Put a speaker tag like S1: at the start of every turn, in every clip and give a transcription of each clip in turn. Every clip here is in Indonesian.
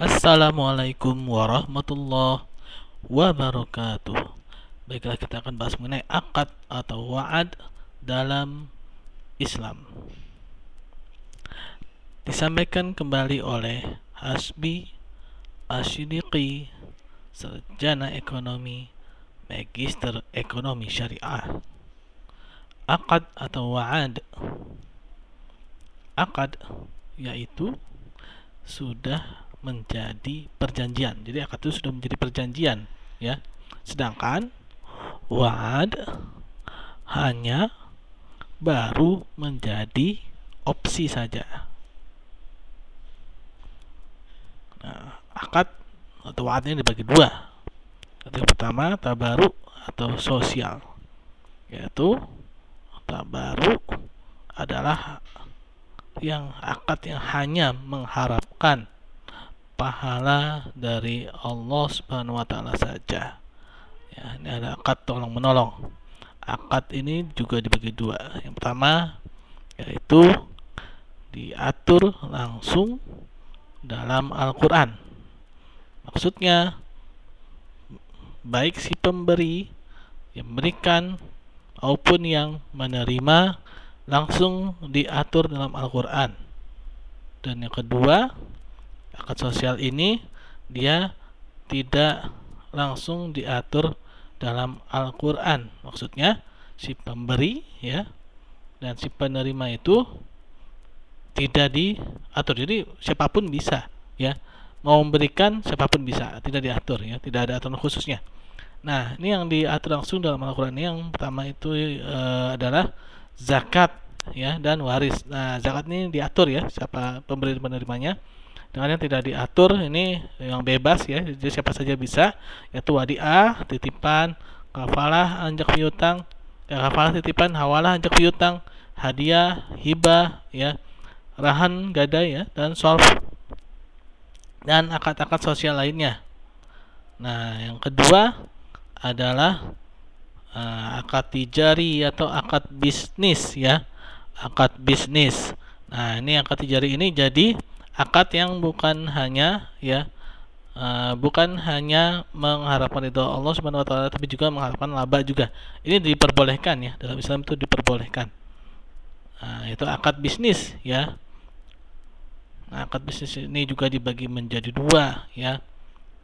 S1: Assalamualaikum warahmatullahi wabarakatuh. Baiklah kita akan bahas mengenai akad atau wa'ad dalam Islam. Disampaikan kembali oleh Hasbi Asyidiqi, Sarjana Ekonomi, Magister Ekonomi Syariah. Akad atau wa'ad. Akad yaitu sudah menjadi perjanjian. Jadi akad itu sudah menjadi perjanjian, ya. Sedangkan wa'ad hanya baru menjadi opsi saja. Nah, akad atau wa'ad ini dibagi dua. Yang pertama tabaru atau sosial, yaitu tabaru adalah yang akad yang hanya mengharapkan pahala dari Allah Subhanahu wa taala saja. Ya, ini ada akad tolong menolong. Akad ini juga dibagi dua. Yang pertama yaitu diatur langsung dalam Al-Qur'an. Maksudnya baik si pemberi yang memberikan maupun yang menerima langsung diatur dalam Al-Qur'an. Dan yang kedua, Akad sosial ini dia tidak langsung diatur dalam Al-Qur'an. Maksudnya si pemberi ya dan si penerima itu tidak diatur. Jadi siapapun bisa ya mau memberikan siapapun bisa, tidak diatur ya, tidak ada aturan khususnya. Nah, ini yang diatur langsung dalam Al-Qur'an yang pertama itu e, adalah zakat ya dan waris. Nah, zakat ini diatur ya siapa pemberi penerimanya dengan yang tidak diatur ini yang bebas ya jadi siapa saja bisa yaitu wadiah titipan kafalah anjak piutang ya, kafalah titipan hawalah anjak piutang hadiah hibah ya rahan gada ya dan solve dan akad-akad sosial lainnya nah yang kedua adalah uh, akad tijari atau akad bisnis ya akad bisnis nah ini akad tijari ini jadi akad yang bukan hanya ya uh, bukan hanya mengharapkan itu Allah Subhanahu wa taala tapi juga mengharapkan laba juga. Ini diperbolehkan ya, dalam Islam itu diperbolehkan. Nah, itu akad bisnis ya. Nah, akad bisnis ini juga dibagi menjadi dua ya.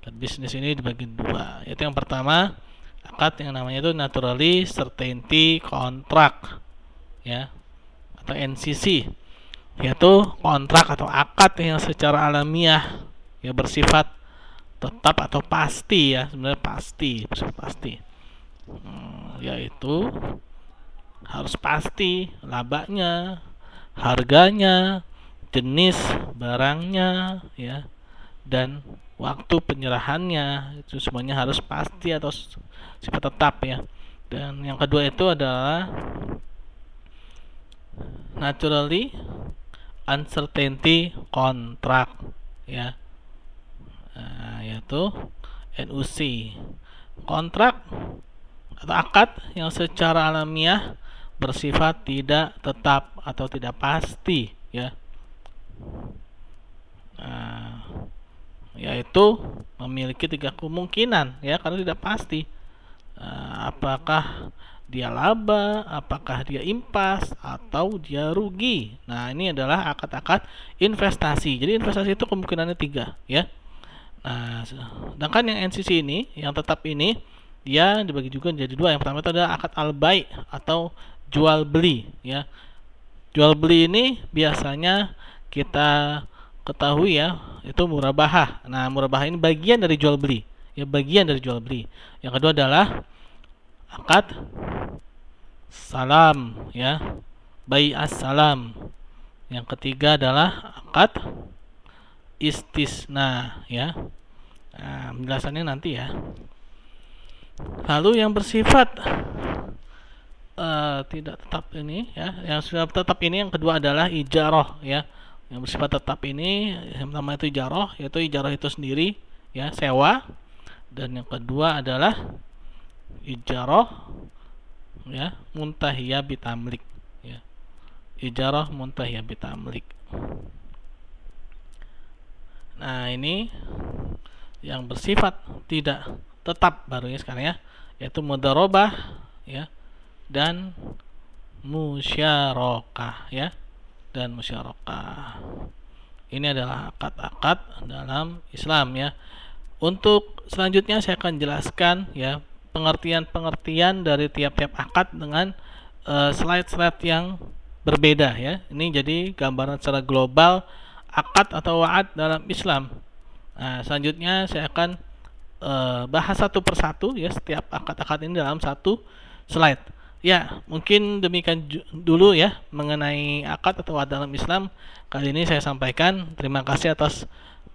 S1: Akad bisnis ini dibagi dua. itu yang pertama akad yang namanya itu naturally certainty contract ya atau NCC yaitu kontrak atau akad yang secara alamiah ya bersifat tetap atau pasti ya sebenarnya pasti pasti hmm, yaitu harus pasti labanya harganya jenis barangnya ya dan waktu penyerahannya itu semuanya harus pasti atau sifat tetap ya dan yang kedua itu adalah naturally uncertainty contract ya nah, yaitu NUC kontrak atau akad yang secara alamiah bersifat tidak tetap atau tidak pasti ya nah, yaitu memiliki tiga kemungkinan ya karena tidak pasti nah, apakah dia laba, apakah dia impas atau dia rugi. Nah, ini adalah akad-akad investasi. Jadi investasi itu kemungkinannya tiga, ya. Nah, sedangkan yang NCC ini, yang tetap ini, dia dibagi juga menjadi dua. Yang pertama itu adalah akad al atau jual beli, ya. Jual beli ini biasanya kita ketahui ya, itu murabahah. Nah, murabahah ini bagian dari jual beli, ya bagian dari jual beli. Yang kedua adalah akad salam ya bayi assalam yang ketiga adalah akad istisna ya nah, penjelasannya nanti ya lalu yang bersifat uh, tidak tetap ini ya yang sudah tetap ini yang kedua adalah ijaroh ya yang bersifat tetap ini yang pertama itu ijaroh yaitu ijaroh itu sendiri ya sewa dan yang kedua adalah ijaroh ya muntahia bitamlik ya ijarah muntahiyah bitamlik nah ini yang bersifat tidak tetap barunya sekarang ya yaitu mudarobah ya dan musyarakah ya dan musyarakah ini adalah akad-akad dalam Islam ya untuk selanjutnya saya akan jelaskan ya pengertian-pengertian dari tiap-tiap akad dengan eh, slide-slide yang berbeda ya. Ini jadi gambaran secara global akad atau waad dalam Islam. Nah, selanjutnya saya akan eh, bahas satu persatu ya setiap akad-akad ini dalam satu slide. Ya, mungkin demikian dulu ya mengenai akad atau waad dalam Islam. Kali ini saya sampaikan. Terima kasih atas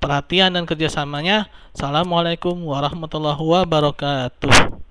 S1: perhatian dan kerjasamanya. Assalamualaikum warahmatullahi wabarakatuh.